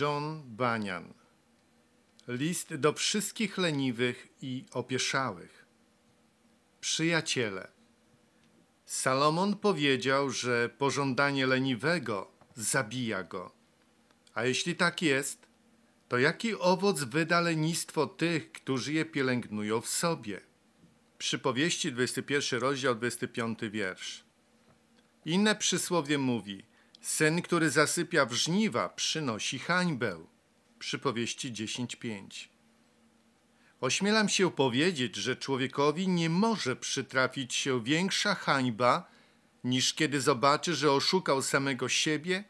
John Banyan. List do wszystkich leniwych i opieszałych. Przyjaciele. Salomon powiedział, że pożądanie leniwego zabija go. A jeśli tak jest, to jaki owoc wyda lenistwo tych, którzy je pielęgnują w sobie? Przypowieści 21 rozdział 25 wiersz. Inne przysłowie mówi – Syn, który zasypia w żniwa, przynosi hańbę. Przypowieści 10.5. Ośmielam się powiedzieć, że człowiekowi nie może przytrafić się większa hańba, niż kiedy zobaczy, że oszukał samego siebie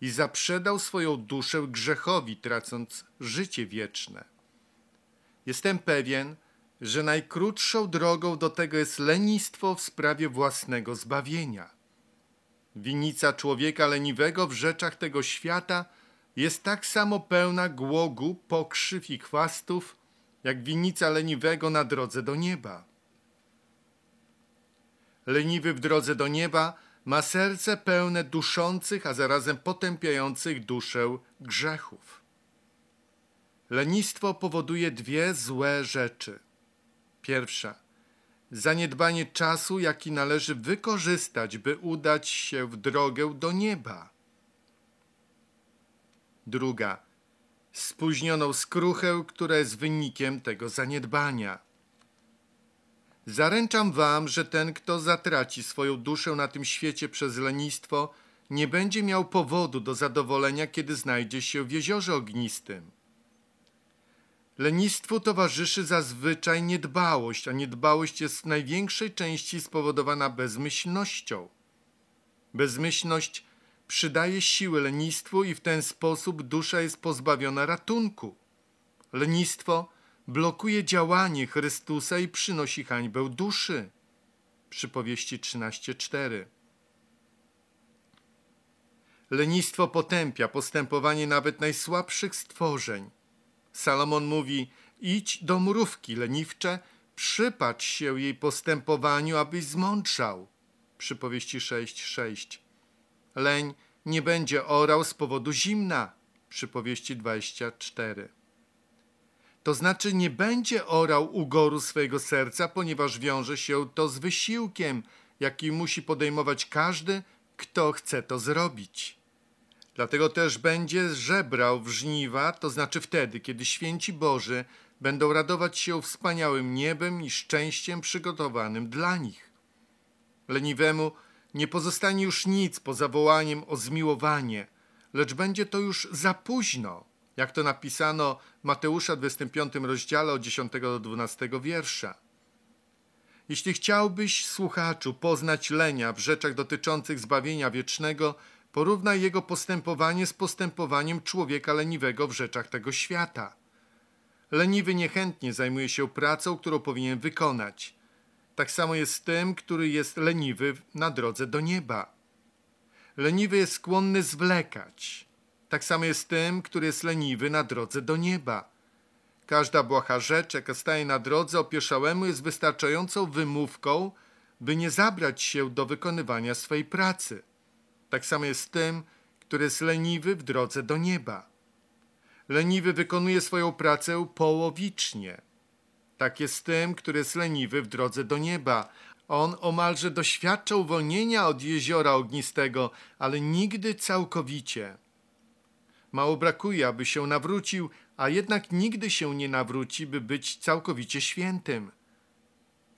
i zaprzedał swoją duszę grzechowi, tracąc życie wieczne. Jestem pewien, że najkrótszą drogą do tego jest lenistwo w sprawie własnego zbawienia. Winica człowieka leniwego w rzeczach tego świata jest tak samo pełna głogu, pokrzyw i chwastów, jak winica leniwego na drodze do nieba. Leniwy w drodze do nieba ma serce pełne duszących, a zarazem potępiających duszę grzechów. Lenistwo powoduje dwie złe rzeczy. Pierwsza – zaniedbanie czasu, jaki należy wykorzystać, by udać się w drogę do nieba. Druga, spóźnioną skruchę, która jest wynikiem tego zaniedbania. Zaręczam wam, że ten, kto zatraci swoją duszę na tym świecie przez lenistwo, nie będzie miał powodu do zadowolenia, kiedy znajdzie się w jeziorze ognistym. Lenistwu towarzyszy zazwyczaj niedbałość, a niedbałość jest w największej części spowodowana bezmyślnością. Bezmyślność przydaje siły lenistwu i w ten sposób dusza jest pozbawiona ratunku. Lenistwo blokuje działanie Chrystusa i przynosi hańbę duszy. Przypowieści 13:4. Lenistwo potępia postępowanie nawet najsłabszych stworzeń Salomon mówi: Idź do mrówki, leniwcze, przypatrz się jej postępowaniu, abyś zmączał. Przypowieści 6:6. Leń nie będzie orał z powodu zimna. Przypowieści 24. To znaczy nie będzie orał ugoru swojego serca, ponieważ wiąże się to z wysiłkiem, jaki musi podejmować każdy, kto chce to zrobić. Dlatego też będzie żebrał w żniwa, to znaczy wtedy, kiedy święci Boży będą radować się wspaniałym niebem i szczęściem przygotowanym dla nich. Leniwemu nie pozostanie już nic poza wołaniem o zmiłowanie, lecz będzie to już za późno, jak to napisano Mateusza 25 rozdziale od 10 do 12 wiersza. Jeśli chciałbyś, słuchaczu, poznać lenia w rzeczach dotyczących zbawienia wiecznego, Porównaj jego postępowanie z postępowaniem człowieka leniwego w rzeczach tego świata. Leniwy niechętnie zajmuje się pracą, którą powinien wykonać. Tak samo jest z tym, który jest leniwy na drodze do nieba. Leniwy jest skłonny zwlekać. Tak samo jest z tym, który jest leniwy na drodze do nieba. Każda błaha rzecz, jaka staje na drodze opieszałemu, jest wystarczającą wymówką, by nie zabrać się do wykonywania swej pracy. Tak samo jest z tym, który jest leniwy w drodze do nieba. Leniwy wykonuje swoją pracę połowicznie. Tak jest z tym, który jest leniwy w drodze do nieba. On omalże doświadcza uwolnienia od jeziora ognistego, ale nigdy całkowicie. Mało brakuje, aby się nawrócił, a jednak nigdy się nie nawróci, by być całkowicie świętym.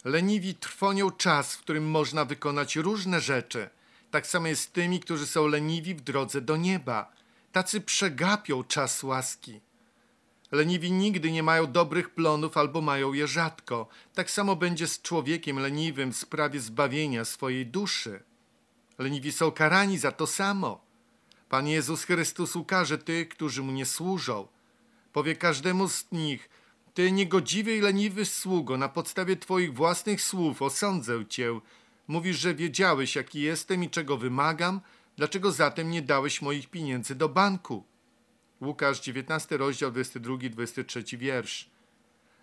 Leniwi trwonią czas, w którym można wykonać różne rzeczy – tak samo jest z tymi, którzy są leniwi w drodze do nieba. Tacy przegapią czas łaski. Leniwi nigdy nie mają dobrych plonów albo mają je rzadko. Tak samo będzie z człowiekiem leniwym w sprawie zbawienia swojej duszy. Leniwi są karani za to samo. Pan Jezus Chrystus ukaże tych, którzy mu nie służą. Powie każdemu z nich: Ty niegodziwy i leniwy sługo, na podstawie twoich własnych słów osądzę cię Mówisz, że wiedziałeś, jaki jestem i czego wymagam, dlaczego zatem nie dałeś moich pieniędzy do banku? Łukasz 19, rozdział 22-23 wiersz.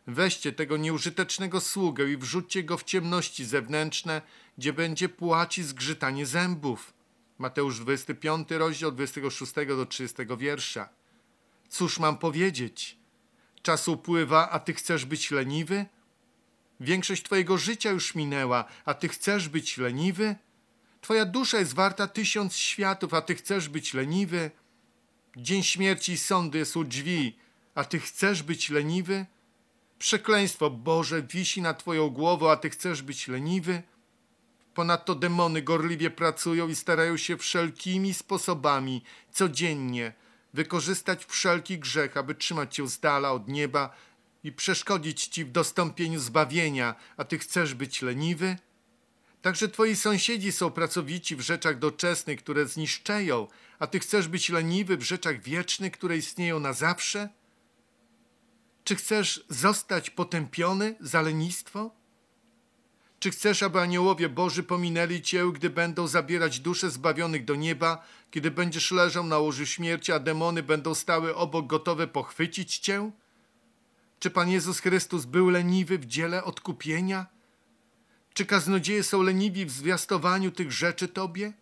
Weźcie tego nieużytecznego sługę i wrzućcie go w ciemności zewnętrzne, gdzie będzie płacić zgrzytanie zębów. Mateusz 25, rozdział 26 do 30 wiersza. Cóż mam powiedzieć? Czas upływa, a ty chcesz być leniwy? Większość Twojego życia już minęła, a Ty chcesz być leniwy? Twoja dusza jest warta tysiąc światów, a Ty chcesz być leniwy? Dzień śmierci i sądy jest u drzwi, a Ty chcesz być leniwy? Przekleństwo Boże wisi na Twoją głową, a Ty chcesz być leniwy? Ponadto demony gorliwie pracują i starają się wszelkimi sposobami codziennie wykorzystać wszelki grzech, aby trzymać Cię z dala od nieba, i przeszkodzić ci w dostąpieniu zbawienia, a ty chcesz być leniwy? Także twoi sąsiedzi są pracowici w rzeczach doczesnych, które zniszczają, a ty chcesz być leniwy w rzeczach wiecznych, które istnieją na zawsze? Czy chcesz zostać potępiony za lenistwo? Czy chcesz, aby aniołowie Boży pominęli cię, gdy będą zabierać dusze zbawionych do nieba, kiedy będziesz leżał na łożu śmierci, a demony będą stały obok gotowe pochwycić cię? Czy Pan Jezus Chrystus był leniwy w dziele odkupienia? Czy kaznodzieje są leniwi w zwiastowaniu tych rzeczy Tobie?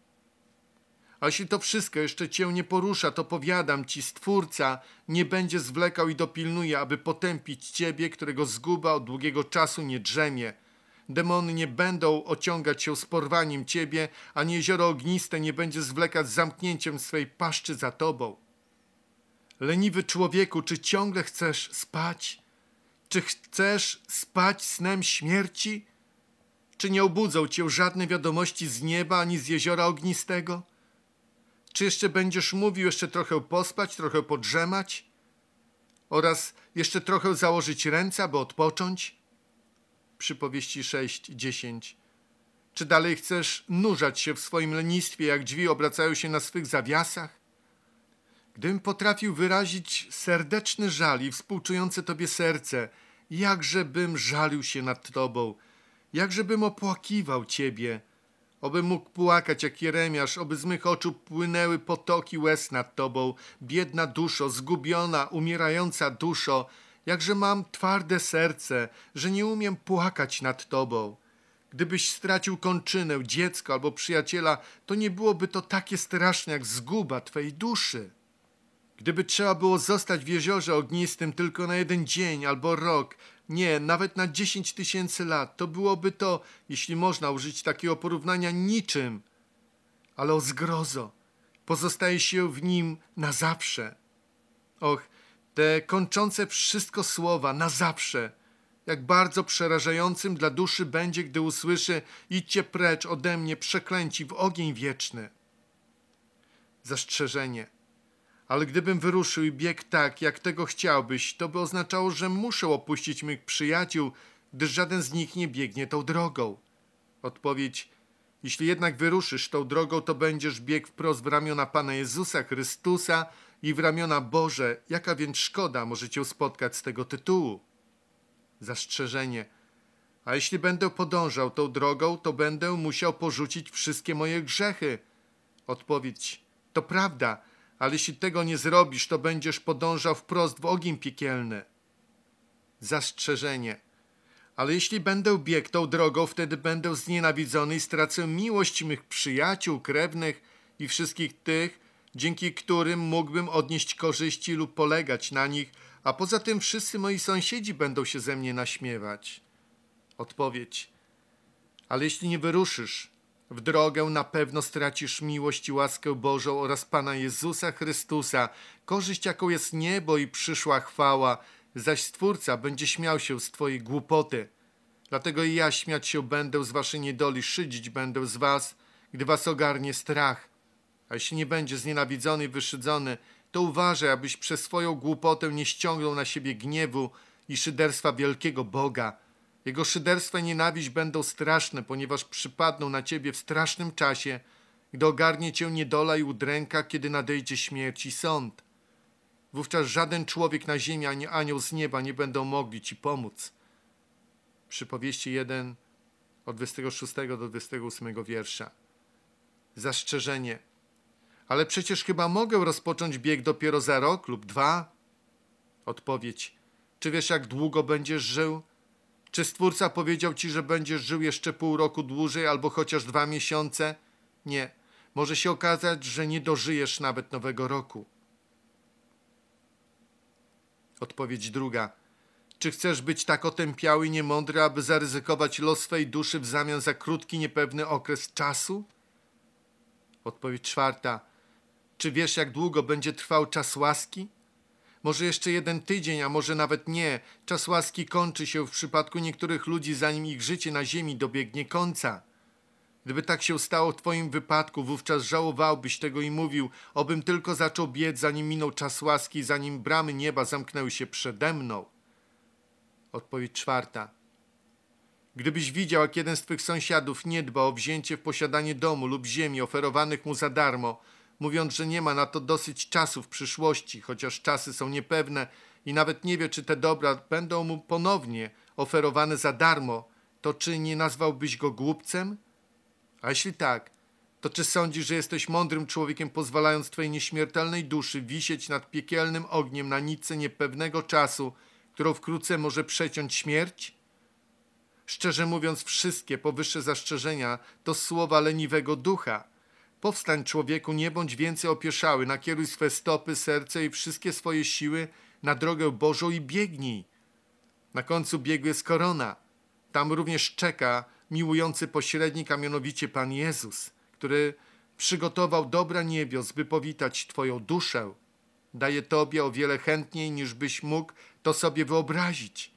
A jeśli to wszystko jeszcze Cię nie porusza, to powiadam Ci, Stwórca nie będzie zwlekał i dopilnuje, aby potępić Ciebie, którego zguba od długiego czasu nie drzemie. Demony nie będą ociągać się z porwaniem Ciebie, ani jezioro ogniste nie będzie zwlekać z zamknięciem swej paszczy za Tobą. Leniwy człowieku, czy ciągle chcesz spać? Czy chcesz spać snem śmierci? Czy nie obudzą cię żadne wiadomości z nieba ani z jeziora ognistego? Czy jeszcze będziesz mówił jeszcze trochę pospać, trochę podrzemać? Oraz jeszcze trochę założyć ręce, aby odpocząć? Przypowieści 6:10. Czy dalej chcesz nurzać się w swoim lenistwie, jak drzwi obracają się na swych zawiasach? Gdybym potrafił wyrazić serdeczny żal i współczujące Tobie serce, jakże bym żalił się nad Tobą, jakże bym opłakiwał Ciebie. Oby mógł płakać jak Jeremiasz, oby z mych oczu płynęły potoki łez nad Tobą. Biedna duszo, zgubiona, umierająca duszo, jakże mam twarde serce, że nie umiem płakać nad Tobą. Gdybyś stracił kończynę, dziecko albo przyjaciela, to nie byłoby to takie straszne jak zguba Twojej duszy. Gdyby trzeba było zostać w jeziorze ognistym tylko na jeden dzień albo rok, nie, nawet na dziesięć tysięcy lat, to byłoby to, jeśli można użyć takiego porównania, niczym. Ale o zgrozo, pozostaje się w nim na zawsze. Och, te kończące wszystko słowa na zawsze, jak bardzo przerażającym dla duszy będzie, gdy usłyszy idźcie precz ode mnie, przeklęci w ogień wieczny. Zastrzeżenie – ale gdybym wyruszył i biegł tak, jak tego chciałbyś, to by oznaczało, że muszę opuścić mych przyjaciół, gdyż żaden z nich nie biegnie tą drogą. Odpowiedź: Jeśli jednak wyruszysz tą drogą, to będziesz biegł wprost w ramiona Pana Jezusa Chrystusa i w ramiona Boże. Jaka więc szkoda może cię spotkać z tego tytułu? Zastrzeżenie. A jeśli będę podążał tą drogą, to będę musiał porzucić wszystkie moje grzechy. Odpowiedź: To prawda ale jeśli tego nie zrobisz, to będziesz podążał wprost w ogień piekielny. Zastrzeżenie. Ale jeśli będę biegł tą drogą, wtedy będę znienawidzony i stracę miłość mych przyjaciół, krewnych i wszystkich tych, dzięki którym mógłbym odnieść korzyści lub polegać na nich, a poza tym wszyscy moi sąsiedzi będą się ze mnie naśmiewać. Odpowiedź. Ale jeśli nie wyruszysz, w drogę na pewno stracisz miłość i łaskę Bożą oraz Pana Jezusa Chrystusa, korzyść jaką jest niebo i przyszła chwała, zaś Stwórca będzie śmiał się z Twojej głupoty. Dlatego i ja śmiać się będę z Waszej niedoli, szydzić będę z Was, gdy Was ogarnie strach. A jeśli nie będzie znienawidzony i wyszydzony, to uważaj, abyś przez swoją głupotę nie ściągnął na siebie gniewu i szyderstwa wielkiego Boga – jego szyderstwa i nienawiść będą straszne, ponieważ przypadną na ciebie w strasznym czasie, gdy ogarnie cię niedola i udręka, kiedy nadejdzie śmierć i sąd. Wówczas żaden człowiek na ziemi ani anioł z nieba nie będą mogli ci pomóc. Przypowieści 1 od 26 do 28 wiersza. Zastrzeżenie. Ale przecież chyba mogę rozpocząć bieg dopiero za rok lub dwa? Odpowiedź. Czy wiesz, jak długo będziesz żył? Czy Stwórca powiedział ci, że będziesz żył jeszcze pół roku dłużej albo chociaż dwa miesiące? Nie. Może się okazać, że nie dożyjesz nawet nowego roku. Odpowiedź druga. Czy chcesz być tak otępiały i niemądry, aby zaryzykować los swej duszy w zamian za krótki, niepewny okres czasu? Odpowiedź czwarta. Czy wiesz, jak długo będzie trwał czas łaski? Może jeszcze jeden tydzień, a może nawet nie. Czas łaski kończy się w przypadku niektórych ludzi, zanim ich życie na ziemi dobiegnie końca. Gdyby tak się stało w Twoim wypadku, wówczas żałowałbyś tego i mówił, obym tylko zaczął biec, zanim minął czas łaski, zanim bramy nieba zamknęły się przede mną. Odpowiedź czwarta. Gdybyś widział, jak jeden z Twych sąsiadów nie dba o wzięcie w posiadanie domu lub ziemi oferowanych mu za darmo, mówiąc, że nie ma na to dosyć czasu w przyszłości, chociaż czasy są niepewne i nawet nie wie, czy te dobra będą mu ponownie oferowane za darmo, to czy nie nazwałbyś go głupcem? A jeśli tak, to czy sądzisz, że jesteś mądrym człowiekiem, pozwalając twojej nieśmiertelnej duszy wisieć nad piekielnym ogniem na nicy niepewnego czasu, którą wkrótce może przeciąć śmierć? Szczerze mówiąc, wszystkie powyższe zastrzeżenia to słowa leniwego ducha – Powstań człowieku, nie bądź więcej opieszały, nakieruj swe stopy, serce i wszystkie swoje siły na drogę Bożą i biegnij. Na końcu biegu jest korona. Tam również czeka miłujący pośrednik, a mianowicie Pan Jezus, który przygotował dobra niebios, by powitać Twoją duszę. Daje Tobie o wiele chętniej, niż byś mógł to sobie wyobrazić.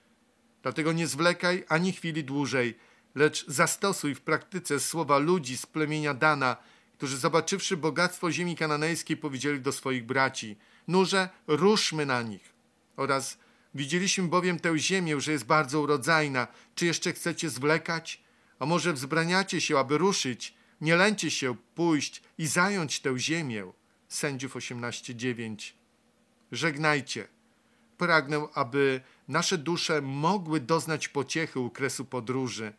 Dlatego nie zwlekaj ani chwili dłużej, lecz zastosuj w praktyce słowa ludzi z plemienia Dana – którzy zobaczywszy bogactwo ziemi kananejskiej powiedzieli do swoich braci, nurze, ruszmy na nich. Oraz widzieliśmy bowiem tę ziemię, że jest bardzo urodzajna. Czy jeszcze chcecie zwlekać? A może wzbraniacie się, aby ruszyć? Nie lęcie się pójść i zająć tę ziemię. Sędziów 18:9. Żegnajcie. Pragnę, aby nasze dusze mogły doznać pociechy u kresu podróży,